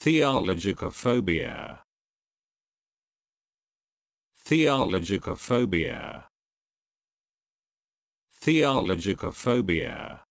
Theologicophobia. Theologicophobia. Theologicophobia.